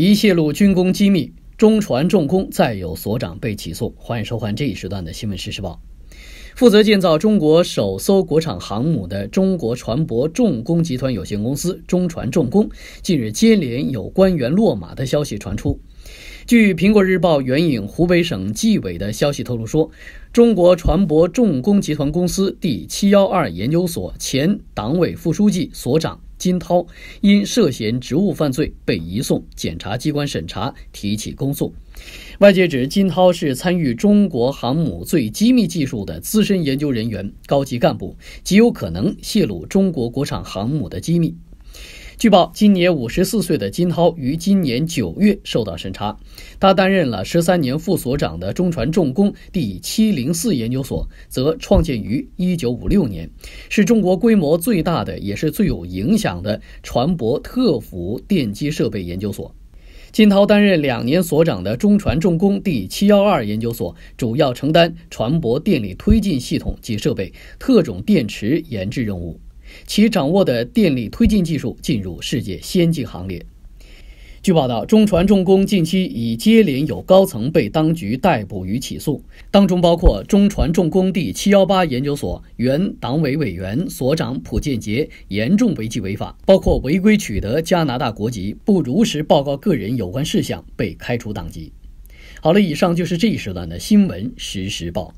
一泄露军工机密，中船重工再有所长被起诉。欢迎收看这一时段的《新闻时事报》。负责建造中国首艘国产航母的中国船舶重工集团有限公司（中船重工）近日接连有官员落马的消息传出。据《苹果日报》援引湖北省纪委的消息透露说，中国船舶重工集团公司第七幺二研究所前党委副书记、所长。金涛因涉嫌职务犯罪被移送检察机关审查，提起公诉。外界指金涛是参与中国航母最机密技术的资深研究人员、高级干部，极有可能泄露中国国产航母的机密。据报，今年五十四岁的金涛于今年九月受到审查。他担任了十三年副所长的中船重工第七零四研究所，则创建于一九五六年，是中国规模最大的也是最有影响的船舶特氟电机设备研究所。金涛担任两年所长的中船重工第七幺二研究所，主要承担船舶电力推进系统及设备、特种电池研制任务。其掌握的电力推进技术进入世界先进行列。据报道，中船重工近期已接连有高层被当局逮捕与起诉，当中包括中船重工第七幺八研究所原党委委员、所长蒲建杰严重违纪违法，包括违规取得加拿大国籍、不如实报告个人有关事项被开除党籍。好了，以上就是这一时段的新闻实时报。